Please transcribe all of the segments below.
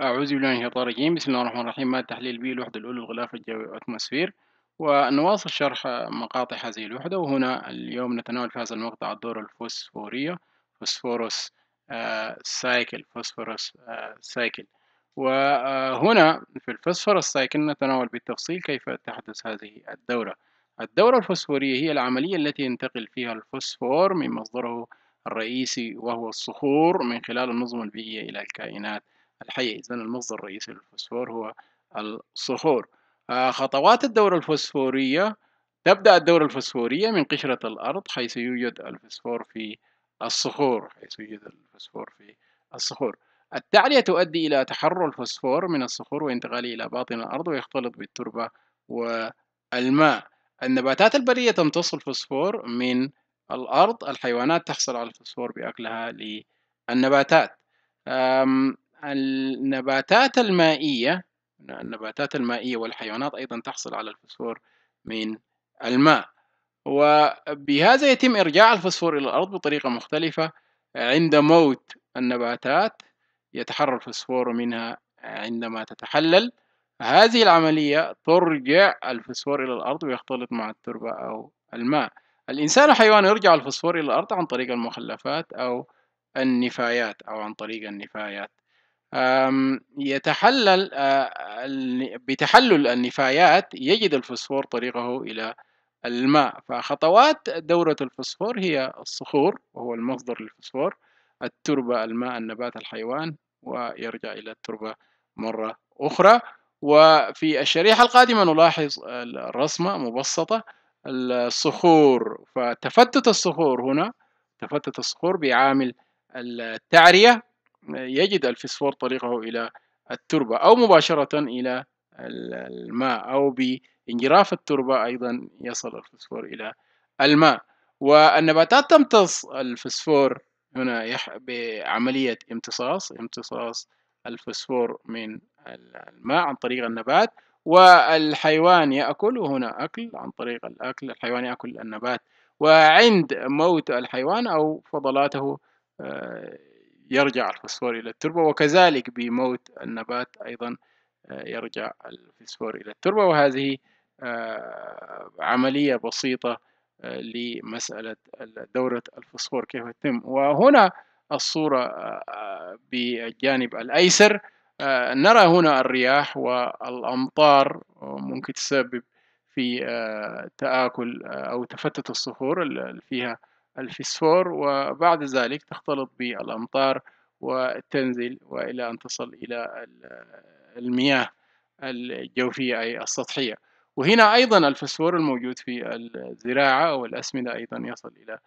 أعوذ بالله من الشيطان الرجيم بسم الله الرحمن الرحيم ما تحليل بي الوحدة الأولى الغلاف الجوي والأتموسفير ونواصل شرح مقاطع هذه الوحدة وهنا اليوم نتناول في هذا المقطع الدورة الفوسفورية فوسفوروس آه، سايكل فوسفوروس آه، سايكل وهنا في الفوسفوروس سايكل نتناول بالتفصيل كيف تحدث هذه الدورة الدورة الفوسفورية هي العملية التي ينتقل فيها الفوسفور من مصدره الرئيسي وهو الصخور من خلال النظم البيئية إلى الكائنات الحية إذا المصدر الرئيسي للفوسفور هو الصخور آه، خطوات الدورة الفوسفورية تبدأ الدورة الفوسفورية من قشرة الأرض حيث يوجد الفوسفور في الصخور حيث يوجد الفوسفور في الصخور التعلية تؤدي إلى تحرر الفوسفور من الصخور وانتقاله إلى باطن الأرض ويختلط بالتربة والماء النباتات البرية تمتص الفوسفور من الأرض الحيوانات تحصل على الفوسفور بأكلها للنباتات النباتات المائية النباتات المائية والحيوانات أيضا تحصل على الفوسفور من الماء وبهذا يتم إرجاع الفوسفور إلى الأرض بطريقة مختلفة عند موت النباتات يتحرر الفوسفور منها عندما تتحلل هذه العملية ترجع الفوسفور إلى الأرض ويختلط مع التربة أو الماء الإنسان الحيوان يرجع الفوسفور إلى الأرض عن طريق المخلفات أو النفايات أو عن طريق النفايات يتحلل بتحلل النفايات يجد الفسفور طريقه إلى الماء فخطوات دورة الفسفور هي الصخور وهو المصدر للفسفور التربة الماء النبات الحيوان ويرجع إلى التربة مرة أخرى وفي الشريحة القادمة نلاحظ الرسمة مبسطة الصخور فتفتت الصخور هنا تفتت الصخور بعامل التعرية يجد الفسفور طريقه إلى التربة أو مباشرة إلى الماء أو بانجراف التربة أيضا يصل الفسفور إلى الماء والنباتات تمتص الفسفور هنا بعملية امتصاص امتصاص الفسفور من الماء عن طريق النبات والحيوان يأكل وهنا أكل عن طريق الأكل الحيوان يأكل النبات وعند موت الحيوان أو فضلاته آه، يرجع الفسفور إلى التربة وكذلك بموت النبات أيضا آه، يرجع الفسفور إلى التربة وهذه آه، عملية بسيطة آه، لمسألة دورة الفسفور كيف تتم وهنا الصورة بالجانب الأيسر نرى هنا الرياح والأمطار ممكن تسبب في تآكل أو تفتت الصخور اللي فيها الفسفور وبعد ذلك تختلط بالأمطار وتنزل وإلى أن تصل إلى المياه الجوفية أي السطحية وهنا أيضا الفسفور الموجود في الزراعة أو الأسمدة أيضا يصل إلى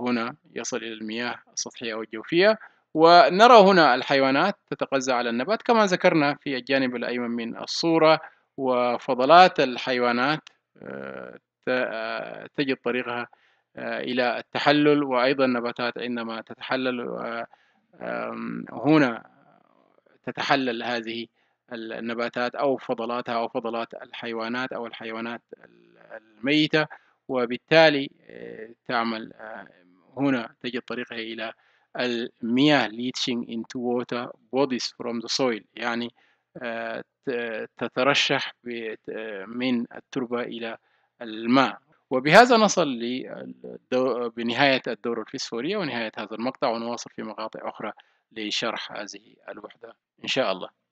هنا يصل إلى المياه السطحية أو الجوفية ونرى هنا الحيوانات تتغذى على النبات كما ذكرنا في الجانب الأيمن من الصورة وفضلات الحيوانات آه، آه، تجد طريقها آه، إلى التحلل وأيضا النباتات عندما تتحلل هنا تتحلل هذه النباتات أو فضلاتها أو فضلات الحيوانات أو الحيوانات الميتة وبالتالي آه، تعمل هنا تجد طريقها إلى المياه leaching into water bodies from the soil يعني تترشح من التربة إلى الماء وبهذا نصل للدو... بنهاية الدورة الفسفورية ونهاية هذا المقطع ونواصل في مقاطع أخرى لشرح هذه الوحدة إن شاء الله